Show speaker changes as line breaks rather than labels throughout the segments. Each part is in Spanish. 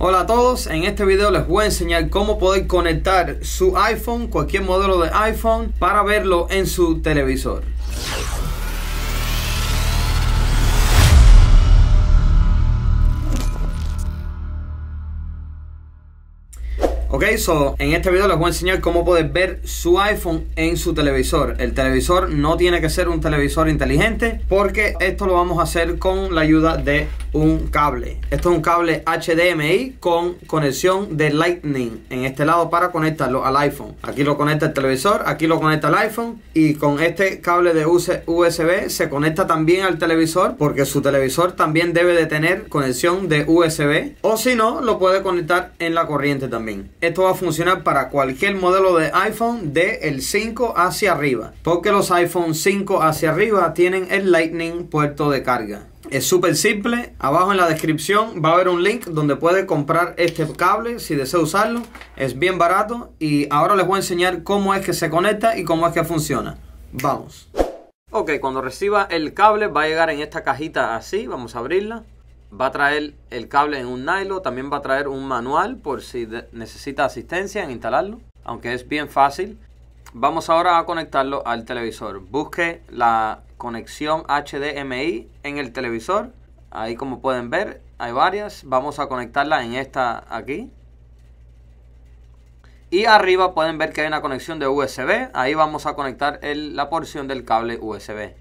Hola a todos, en este video les voy a enseñar cómo poder conectar su iPhone, cualquier modelo de iPhone, para verlo en su televisor. Ok, so en este video les voy a enseñar cómo poder ver su iPhone en su televisor. El televisor no tiene que ser un televisor inteligente porque esto lo vamos a hacer con la ayuda de un cable. Esto es un cable HDMI con conexión de Lightning en este lado para conectarlo al iPhone. Aquí lo conecta el televisor, aquí lo conecta el iPhone y con este cable de USB se conecta también al televisor porque su televisor también debe de tener conexión de USB o si no lo puede conectar en la corriente también. Esto va a funcionar para cualquier modelo de iPhone de el 5 hacia arriba porque los iPhone 5 hacia arriba tienen el Lightning puerto de carga. Es súper simple. Abajo en la descripción va a haber un link donde puede comprar este cable si desea usarlo. Es bien barato y ahora les voy a enseñar cómo es que se conecta y cómo es que funciona. Vamos. Ok, cuando reciba el cable va a llegar en esta cajita así. Vamos a abrirla. Va a traer el cable en un nylon. También va a traer un manual por si necesita asistencia en instalarlo. Aunque es bien fácil. Vamos ahora a conectarlo al televisor. Busque la conexión HDMI en el televisor. Ahí como pueden ver hay varias. Vamos a conectarla en esta aquí. Y arriba pueden ver que hay una conexión de USB. Ahí vamos a conectar la porción del cable USB.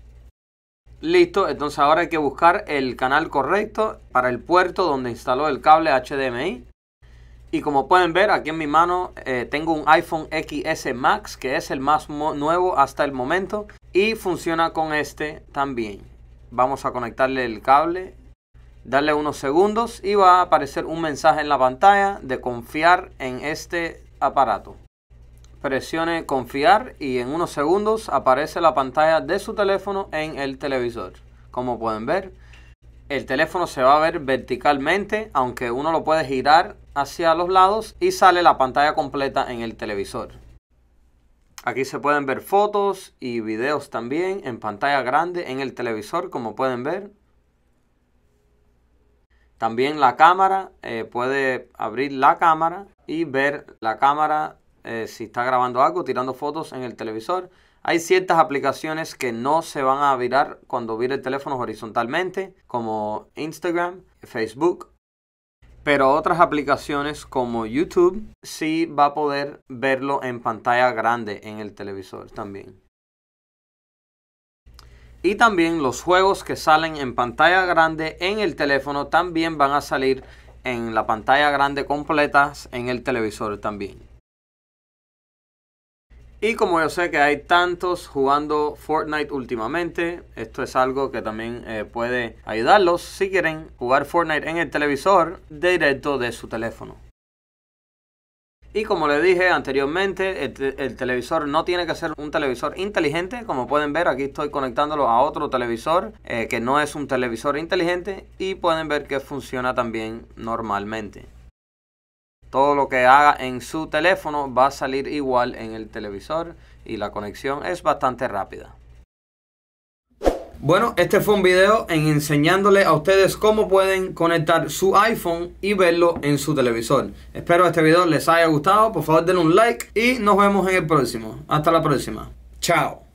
Listo, entonces ahora hay que buscar el canal correcto para el puerto donde instaló el cable HDMI. Y como pueden ver aquí en mi mano eh, tengo un iPhone XS Max que es el más nuevo hasta el momento y funciona con este también. Vamos a conectarle el cable, darle unos segundos y va a aparecer un mensaje en la pantalla de confiar en este aparato. Presione confiar y en unos segundos aparece la pantalla de su teléfono en el televisor. Como pueden ver, el teléfono se va a ver verticalmente, aunque uno lo puede girar hacia los lados y sale la pantalla completa en el televisor. Aquí se pueden ver fotos y videos también en pantalla grande en el televisor, como pueden ver. También la cámara, eh, puede abrir la cámara y ver la cámara eh, si está grabando algo, tirando fotos en el televisor. Hay ciertas aplicaciones que no se van a virar cuando vire el teléfono horizontalmente, como Instagram, Facebook, pero otras aplicaciones como YouTube sí va a poder verlo en pantalla grande en el televisor también. Y también los juegos que salen en pantalla grande en el teléfono también van a salir en la pantalla grande completa en el televisor también. Y como yo sé que hay tantos jugando Fortnite últimamente, esto es algo que también eh, puede ayudarlos si quieren jugar Fortnite en el televisor directo de su teléfono. Y como les dije anteriormente, el, televisor no tiene que ser un televisor inteligente. Como pueden ver, aquí estoy conectándolo a otro televisor eh, que no es un televisor inteligente y pueden ver que funciona también normalmente todo lo que haga en su teléfono va a salir igual en el televisor y la conexión es bastante rápida. Bueno, este fue un video en enseñándole a ustedes cómo pueden conectar su iPhone y verlo en su televisor. Espero este video les haya gustado, por favor denle un like y nos vemos en el próximo. Hasta la próxima. Chao.